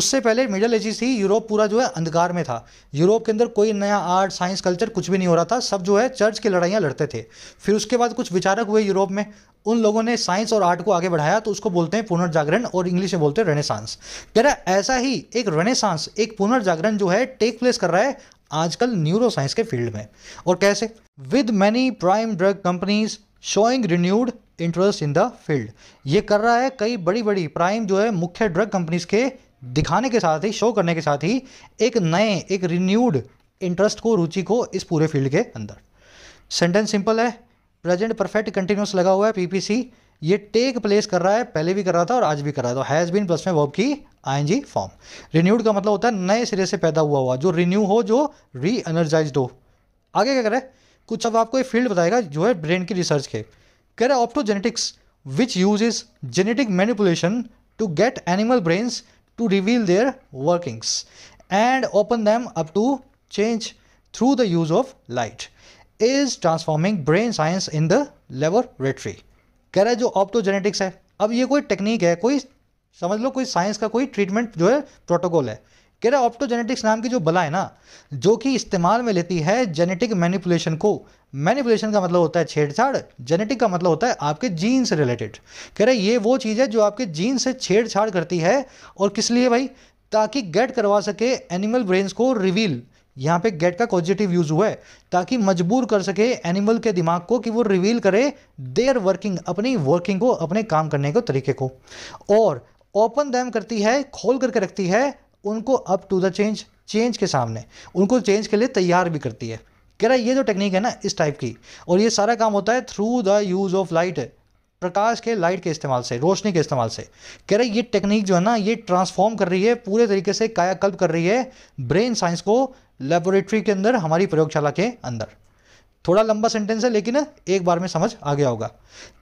उससे पहले मिडल एजिस थी यूरोप पूरा जो है अंधकार में था यूरोप के अंदर कोई नया आर्ट साइंस कल्चर कुछ भी नहीं हो रहा था सब जो है चर्च की लड़ाइयाँ लड़ते थे फिर उसके बाद कुछ विचारक हुए यूरोप में उन लोगों ने साइंस और आर्ट को आगे बढ़ाया तो उसको बोलते हैं पुनर्जागरण और इंग्लिश में बोलते हैं रेनेसांस कह रहा है ऐसा ही एक रेनेसांस एक पुनर्जागरण जो है टेक प्लेस कर रहा है आजकल न्यूरोसाइंस के फील्ड में और कैसे with many prime drug companies showing renewed interest in the field ये कर रहा है कई बड़ी बड़ी प्राइम जो है मुख्य ड्रग कंपनीज के दिखाने के साथ ही शो करने के साथ ही एक नए एक रिन्यूड इंटरेस्ट को रुचि को इस पूरे फील्ड के अंदर सेंटेंस सिंपल है प्रेजेंट परफेक्ट कंटिन्यूस लगा हुआ है पीपीसी ये टेक प्लेस कर रहा है पहले भी कर रहा था और आज भी कर रहा था हैज़ बीन प्लस में वर्ब की आई फॉर्म रिन्यूड का मतलब होता है नए सिरे से पैदा हुआ हुआ जो रिन्यू हो जो री एनर्जाइज हो आगे क्या करे कुछ अब आपको एक फील्ड बताएगा जो है ब्रेन की रिसर्च के कह रहे optogenetics which use is genetic manipulation to get animal brains to reveal their workings and open them up to change through the use of light is transforming brain science in the laboratory कह रहा है जो optogenetics है अब ये कोई technique है कोई समझ लो कोई साइंस का कोई ट्रीटमेंट जो है प्रोटोकॉल है कह रहा है ऑप्टोजेनेटिक्स नाम की जो बला है ना जो कि इस्तेमाल में लेती है जेनेटिक मैनिपुलेशन को मैनिपुलेशन का मतलब होता है छेड़छाड़ जेनेटिक का मतलब होता है आपके जीन से रिलेटेड कह रहा है ये वो चीज़ है जो आपके जीन से छेड़छाड़ करती है और किस लिए भाई ताकि गेट करवा सके एनिमल ब्रेन्स को रिवील यहाँ पे गेट का पॉजिटिव यूज हुआ है ताकि मजबूर कर सके एनिमल के दिमाग को कि वो रिवील करे देयर वर्किंग अपनी वर्किंग को अपने काम करने के तरीके को और ओपन दैम करती है खोल करके रखती है उनको up to the change change के सामने उनको चेंज के लिए तैयार भी करती है कह रहा है ये जो टेक्निक है ना इस टाइप की और ये सारा काम होता है through the use of light प्रकाश के लाइट के इस्तेमाल से रोशनी के इस्तेमाल से कह रहे ये टेक्निक जो है ना ये ट्रांसफॉर्म कर रही है पूरे तरीके से कायाकल्प कर रही है ब्रेन साइंस को लेबोरेटरी के अंदर हमारी प्रयोगशाला के अंदर थोड़ा लंबा सेंटेंस है लेकिन एक बार में समझ आ गया होगा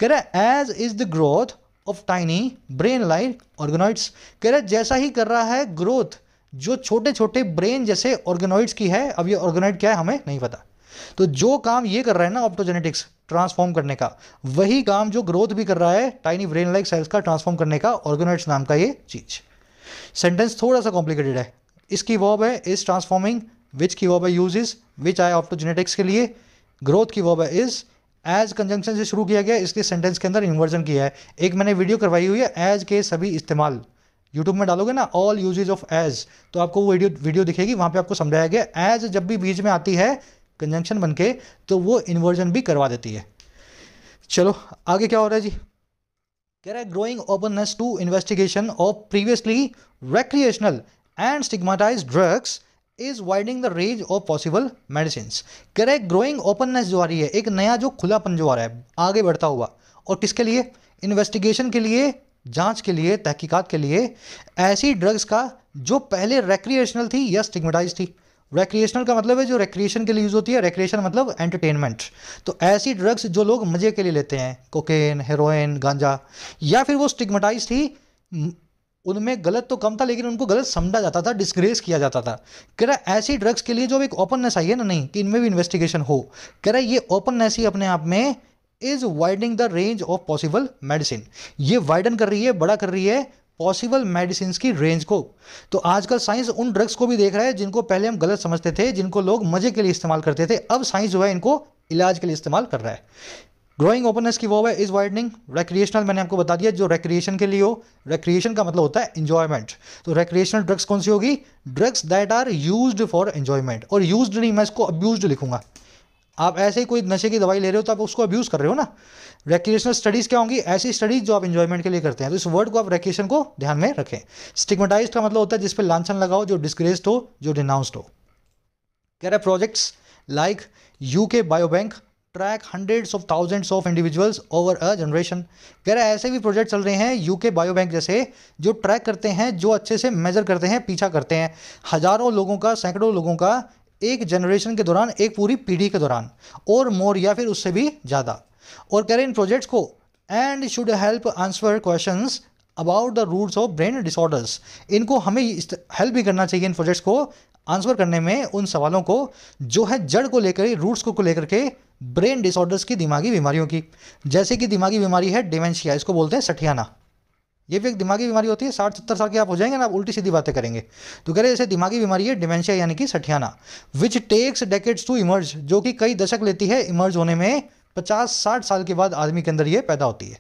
कह रहा है as is the growth of tiny brain like organoids कह रहे जैसा ही कर रहा है ग्रोथ जो छोटे छोटे ब्रेन जैसे ऑर्गेनॉइड्स की है अब ये ऑर्गेनॉइड क्या है हमें नहीं पता तो जो काम ये कर रहा है ना ऑप्टोजेनेटिक्स ट्रांसफॉर्म करने का वही काम जो ग्रोथ भी कर रहा है टाइनी ब्रेन लाइक सेल्स का ट्रांसफॉर्म करने का ऑर्गेनॉइड्स नाम का ये चीज सेंटेंस थोड़ा सा कॉम्प्लिकेटेड है इसकी वॉब है इज ट्रांसफॉर्मिंग विच की वॉबा use is which I optogenetics के लिए ग्रोथ की वॉबा इज एज कंजंक्शन से शुरू किया गया इसके सेंटेंस के अंदर इन्वर्जन किया है एक मैंने वीडियो करवाई हुई है एज के सभी इस्तेमाल यूट्यूब में डालोगे ना ऑल यूजेज ऑफ एज तो आपको वो वीडियो वीडियो दिखेगी वहां पे आपको समझाया गया एज जब भी बीच में आती है कंजंक्शन बन के तो वो इन्वर्जन भी करवा देती है चलो आगे क्या हो रहा है जी कह रहा है growing openness to investigation of previously recreational and stigmatise drugs is widening the range of possible medicine कह रहे ग्रोइंग ओपननेस जो आ रही है एक नया जो खुलापन जो आ रहा है आगे बढ़ता हुआ और किसके लिए इन्वेस्टिगेशन के लिए जांच के लिए तहकीकात के लिए ऐसी ड्रग्स का जो पहले रेक्रिएशनल थी या स्टिग्मेटाइज थी रेक्रिएशनल का मतलब है जो रेक्रिएशन के लिए यूज़ होती है रेक्रिएशन मतलब एंटरटेनमेंट तो ऐसी ड्रग्स जो लोग मज़े के लिए लेते हैं कोकेन हेरोइन गांजा या फिर वो स्टिग्मेटाइज थी उनमें गलत तो कम था लेकिन उनको गलत समझा जाता था डिस्ग्रेस किया जाता था कह रहा ऐसी ड्रग्स के लिए जो एक ओपननेस आई है ना नहीं कि इनमें भी इन्वेस्टिगेशन हो कह रहा ये ओपननेस ही अपने आप में is widening the range of possible medicine ये वाइडन कर रही है बड़ा कर रही है पॉसिबल मेडिसिन की रेंज को तो आजकल साइंस उन ड्रग्स को भी देख रहा है जिनको पहले हम गलत समझते थे जिनको लोग मजे के लिए इस्तेमाल करते थे अब साइंस जो है इनको इलाज के लिए इस्तेमाल कर रहा है ग्रोइंग ओपननेस की वो है इज वाइडनिंग रिक्रिएशनल मैंने आपको बता दिया जो रिक्रिएशन के लिए हो रिक्रिएशन का मतलब होता है इंजॉयमेंट तो रिक्रिएशनल ड्रग्स कौन सी होगी drugs that are use for enjoyment और यूज नहीं मैं इसको अब्यूज लिखूंगा आप ऐसे ही कोई नशे की दवाई ले रहे हो तो आप उसको अब्यूज कर रहे हो ना रिक्रिएशनल स्टडीज क्या होंगी ऐसी स्टडीज जो आप इंजॉयमेंट के लिए करते हैं तो इस वर्ड को आप रिक्रिएशन को ध्यान में रखें स्टिग्मेटाइज का मतलब होता है जिस पर लांछन लगाओ जो डिस्क्रेस्ड हो जो डिनाउंस्ड हो कह रहा है projects like U K biobank track hundreds of thousands of individuals over a generation कह रहे ऐसे भी प्रोजेक्ट चल रहे हैं यूके बायोबैंक जैसे जो ट्रैक करते हैं जो अच्छे से मेजर करते हैं पीछा करते हैं हजारों लोगों का सैकड़ों लोगों का एक जनरेशन के दौरान एक पूरी पीढ़ी के दौरान और मोर या फिर उससे भी ज़्यादा और कह रहे इन प्रोजेक्ट्स को and should help answer question about the roots of brain disorders इनको हमें हेल्प भी करना चाहिए इन प्रोजेक्ट्स को आंसर करने में उन सवालों को जो है जड़ को लेकर रूट्स को, को लेकर के ब्रेन डिसऑर्डर्स की दिमागी बीमारियों की जैसे कि दिमागी बीमारी है डिमेंशिया इसको बोलते हैं सठियाना ये भी एक दिमागी बीमारी होती है साठ सत्तर साल के आप हो जाएंगे ना आप उल्टी सीधी बातें करेंगे तो कह रहे जैसे दिमागी बीमारी है डिमेंशिया यानी कि सठियाना which takes decades to emerge जो कि कई दशक लेती है इमर्ज होने में पचास साठ साल के बाद आदमी के अंदर ये पैदा होती है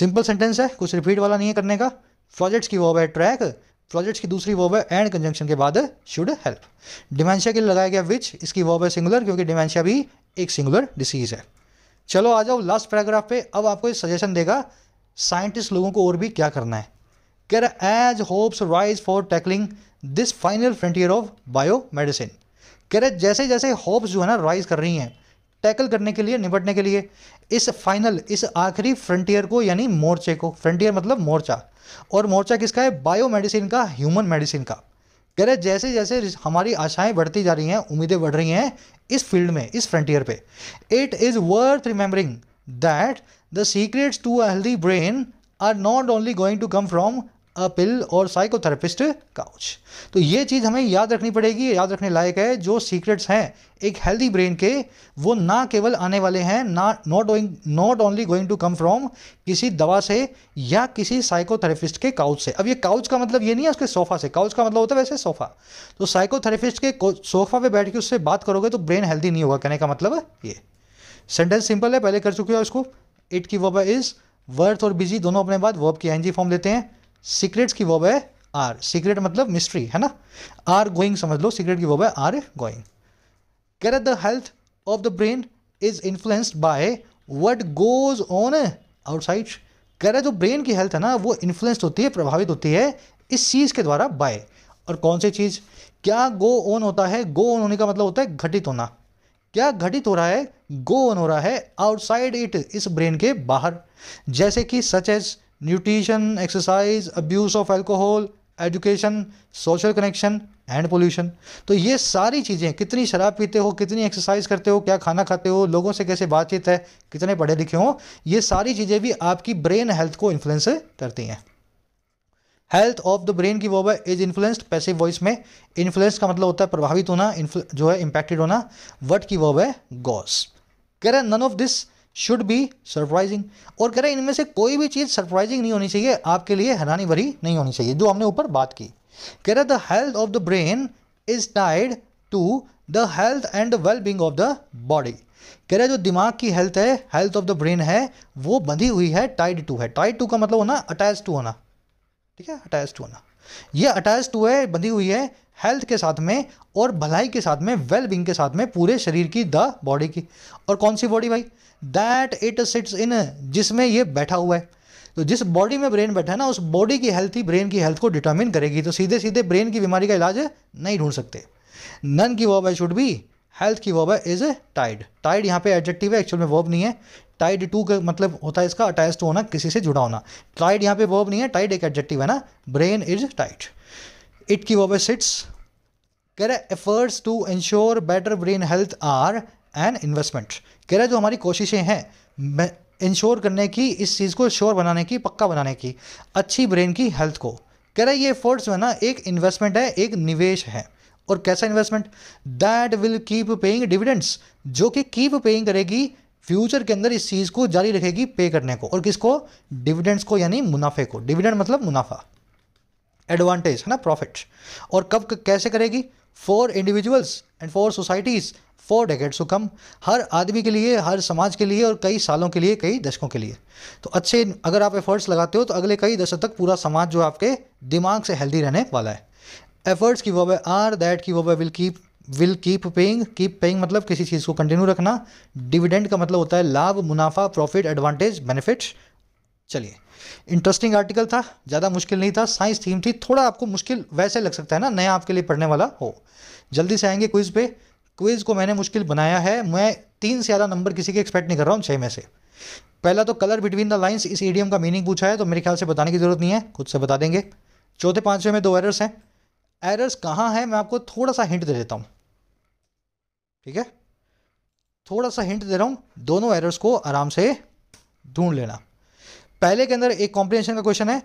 सिंपल सेंटेंस है कुछ रिपीट वाला नहीं है करने का प्रोजेक्ट्स की वो है ट्रैक प्रोजेक्ट्स की दूसरी वर्ब है एंड कंजंक्शन के बाद शुड हेल्प डिमेंशिया के लिए लगाया गया विच इसकी वर्ब है सिंगुलर क्योंकि डिमेंशिया भी एक सिंगुलर डिसीज़ है चलो आ जाओ लास्ट पैराग्राफ पे अब आपको ये सजेशन देगा साइंटिस्ट लोगों को और भी क्या करना है कह रहा है as hopes rise for tackling this final frontier of biomedicine कह रहे जैसे जैसे होप्स जो है ना राइज कर रही हैं टैकल करने के लिए निपटने के लिए इस फाइनल इस आखिरी फ्रंटियर को यानी मोर्चे को फ्रंटियर मतलब मोर्चा और मोर्चा किसका है बायो मेडिसिन का ह्यूमन मेडिसिन का कह रहे जैसे जैसे हमारी आशाएं बढ़ती जा रही हैं उम्मीदें बढ़ रही हैं इस फील्ड में इस फ्रंटियर पे it is worth remembering that the secrets to a healthy brain are not only going to come from pill और साइकोथेरेपिस्ट काउच तो ये चीज़ हमें याद रखनी पड़ेगी याद रखने लायक है जो सीक्रेट्स हैं एक हेल्दी ब्रेन के वो ना केवल आने वाले हैं ना not going not only going to come from किसी दवा से या किसी साइकोथेरेपिस्ट के काउच से अब ये काउच का मतलब ये नहीं है उसके सोफा से काउच का मतलब होता है वैसे सोफा तो साइकोथेरेपिस्ट के सोफा पे बैठ के उससे बात करोगे तो ब्रेन हेल्दी नहीं होगा कहने का मतलब ये सेंटेंस सिंपल है पहले कर चुके हो इसको इट की वर्ब इज़ वर्थ और बिजी दोनों अपने बाद वर्ब की एनजी फॉर्म लेते हैं सीक्रेट्स की वर्ब है आर सीक्रेट मतलब मिस्ट्री है ना आर गोइंग समझ लो सीक्रेट की वर्ब है आर गोइंग कह the health of the brain is influenced by what goes on outside कह रहे जो ब्रेन की हेल्थ है ना वो इन्फ्लुएंस्ड होती है प्रभावित होती है इस चीज़ के द्वारा बाय और कौन सी चीज़ क्या गो ऑन होता है गो ऑन होने का मतलब होता है घटित होना क्या घटित हो रहा है गो ऑन हो रहा है आउटसाइड इट इस ब्रेन के बाहर जैसे कि such as nutrition exercise abuse of alcohol education social connection and pollution तो ये सारी चीज़ें कितनी शराब पीते हो कितनी एक्सरसाइज करते हो क्या खाना खाते हो लोगों से कैसे बातचीत है कितने पढ़े लिखे हो ये सारी चीज़ें भी आपकी ब्रेन हेल्थ को इन्फ्लुएंस करती हैं हेल्थ ऑफ द ब्रेन की वो है इज इन्फ्लुएंस्ड पैसिव वॉइस में इन्फ्लुएंस का मतलब होता है प्रभावित होना जो है इम्पैक्टेड होना वट की वो है गॉस कैर none of this should be surprising और कह रहे हैं इनमें से कोई भी चीज़ सरप्राइजिंग नहीं होनी चाहिए आपके लिए हैरानी भरी नहीं होनी चाहिए जो हमने ऊपर बात की कह रहे the health of the brain is tied to the health and the well being of the body कह रहे जो दिमाग की हेल्थ है हेल्थ ऑफ द ब्रेन है वो बंधी हुई है टाइड टू है टाइड टू का मतलब होना अटैच टू होना ठीक है अटैच टू होना ये अटैच टू है बंधी हुई है हेल्थ के साथ में और भलाई के साथ में वेल बींग के साथ में पूरे शरीर की द बॉडी की और कौन सी बॉडी भाई दैट इट सिट्स इन जिसमें ये बैठा हुआ है तो जिस बॉडी में ब्रेन बैठा है ना उस बॉडी की हेल्थ ही ब्रेन की हेल्थ को डिटर्मिन करेगी तो सीधे सीधे ब्रेन की बीमारी का इलाज नहीं ढूंढ सकते नन की वो आई शुड बी हेल्थ की वर्ब है इज ए टाइड टाइड यहाँ पे एडजेक्टिव है एक्चुअल में वर्ब नहीं है टाइड टू का मतलब होता है इसका अटैच टू होना किसी से जुड़ा होना टाइड यहाँ पे वर्ब नहीं है टाइड एक एडजेक्टिव है ना ब्रेन इज टाइट इट की वर्ब है सिट्स कह रहा है efforts to ensure better brain health are an investment कह रहे जो हमारी कोशिशें हैं इंश्योर करने की इस चीज़ को श्योर बनाने की पक्का बनाने की अच्छी ब्रेन की हेल्थ को कह रहा है ये एफर्ट्स जो है ना एक इन्वेस्टमेंट है एक निवेश है और कैसा investment that will keep paying dividends जो कि कीप पेइंग करेगी फ्यूचर के अंदर इस चीज़ को जारी रखेगी पे करने को और किसको डिविडेंड्स को यानी मुनाफे को डिविडेंड मतलब मुनाफा एडवांटेज है ना प्रॉफिट और कब कैसे करेगी for individuals and for societies for decade so come हर आदमी के लिए हर समाज के लिए और कई सालों के लिए कई दशकों के लिए तो अच्छे अगर आप एफर्ट्स लगाते हो तो अगले कई दशक तक पूरा समाज जो आपके दिमाग से हेल्दी रहने वाला है एफर्ट्स की है आर दैट की है will keep will keep paying keep paying मतलब किसी चीज़ को कंटिन्यू रखना डिविडेंड का मतलब होता है लाभ मुनाफा प्रॉफिट एडवांटेज बेनिफिट्स चलिए इंटरेस्टिंग आर्टिकल था ज़्यादा मुश्किल नहीं था साइंस थीम थी थोड़ा आपको मुश्किल वैसे लग सकता है ना नया आपके लिए पढ़ने वाला हो जल्दी से आएंगे क्विज़ पे क्विज़ को मैंने मुश्किल बनाया है मैं तीन से ज़्यादा नंबर किसी के एक्सपेक्ट नहीं कर रहा हूँ छः में से पहला तो कलर बिटवीन द लाइन्स इस एडियम का मीनिंग पूछा है तो मेरे ख्याल से बताने की जरूरत नहीं है खुद से बता देंगे चौथे पाँचवें में दो एरर्स हैं एरर्स कहाँ हैं मैं आपको थोड़ा सा हिंट दे देता हूँ ठीक है थोड़ा सा हिंट दे रहा हूँ दोनों एरर्स को आराम से ढूंढ लेना पहले के अंदर एक कॉम्प्रिहेंशन का क्वेश्चन है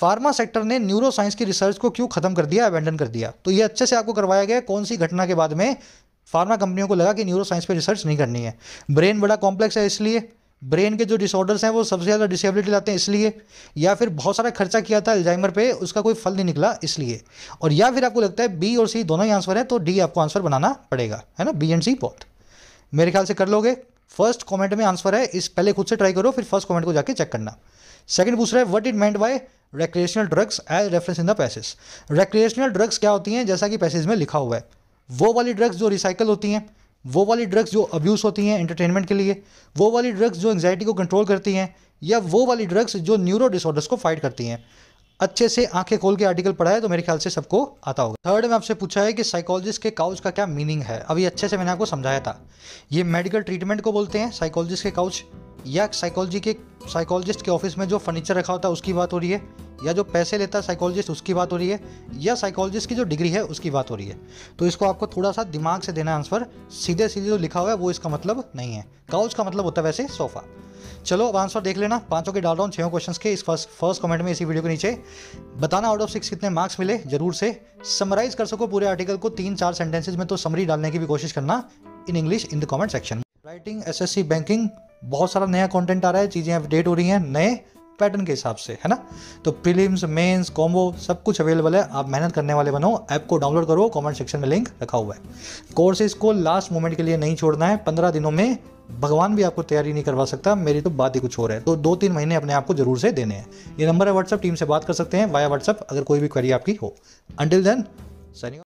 फार्मा सेक्टर ने न्यूरो साइंस की रिसर्च को क्यों खत्म कर दिया अबेंडन कर दिया तो ये अच्छे से आपको करवाया गया कौन सी घटना के बाद में फार्मा कंपनियों को लगा कि न्यूरो साइंस पर रिसर्च नहीं करनी है ब्रेन बड़ा कॉम्प्लेक्स है इसलिए ब्रेन के जो डिसऑर्डर्स हैं वो सबसे ज़्यादा डिसेबिलिटी लाते हैं इसलिए या फिर बहुत सारा खर्चा किया था एल्जाइमर पे उसका कोई फल नहीं निकला इसलिए और या फिर आपको लगता है बी और सी दोनों ही आंसर है तो डी आपको आंसर बनाना पड़ेगा है ना बी एंड सी बोथ मेरे ख्याल से कर लोगे फर्स्ट कॉमेंट में आंसर है इस पहले खुद से ट्राई करो फिर फर्स्ट कॉमेंट को जाके चेक करना सेकेंड पूछ रहा है what it meant by recreational drugs as reference in the passage recreational drugs क्या होती हैं जैसा कि पैसेज में लिखा हुआ है वो वाली ड्रग्स जो रिसाइकल होती हैं वो वाली ड्रग्स जो अब्यूज़ होती हैं एंटरटेनमेंट के लिए वो वाली ड्रग्स जो एंगजाइटी को कंट्रोल करती हैं या वो वाली ड्रग्स जो न्यूरो डिसऑर्डर्स को फाइट करती हैं अच्छे से आंखें खोल के आर्टिकल पढ़ा है तो मेरे ख्याल से सबको आता होगा थर्ड में आपसे पूछा है कि साइकोलॉजिस्ट के काउच का क्या मीनिंग है अभी अच्छे से मैंने आपको समझाया था ये मेडिकल ट्रीटमेंट को बोलते हैं साइकोलॉजिस्ट के काउच या साइकोलॉजी के साइकोलॉजिस्ट के ऑफिस में जो फर्नीचर रखा होता है उसकी बात हो रही है या जो पैसे लेता है साइकोलॉजिस्ट उसकी बात हो रही है या साइकोलॉजिस्ट की जो डिग्री है उसकी बात हो रही है तो इसको आपको थोड़ा सा दिमाग से देना आंसर सीधे सीधे जो लिखा हुआ है वो इसका मतलब नहीं है काउच का मतलब होता है वैसे सोफा चलो अब आंसर देख लेना पांचों के डाल रहा हूँ क्वेश्चन के इस फर्स्ट फर्स्ट कमेंट में इसी वीडियो के नीचे बताना आउट ऑफ सिक्स कितने मार्क्स मिले जरूर से समराइज कर सको पूरे आर्टिकल को तीन चार सेंटेंसेज में तो समरी डालने की भी कोशिश करना in English in the comment section writing एस बैंकिंग बहुत सारा नया कॉन्टेंट आ रहा है चीज़ें अपडेट हो रही हैं नए पैटर्न के हिसाब से है ना तो प्रीलिम्स मेंस कॉम्बो सब कुछ अवेलेबल है आप मेहनत करने वाले बनो ऐप को डाउनलोड करो कमेंट सेक्शन में लिंक रखा हुआ है कोर्सेज को लास्ट मोमेंट के लिए नहीं छोड़ना है पंद्रह दिनों में भगवान भी आपको तैयारी नहीं करवा सकता मेरी तो बात ही कुछ और है तो दो तीन महीने अपने आप को जरूर से देने हैं ये नंबर है व्हाट्सअप टीम से बात कर सकते हैं वाया व्हाट्सअप अगर कोई भी क्वेरी आपकी हो अंटिल देन सनी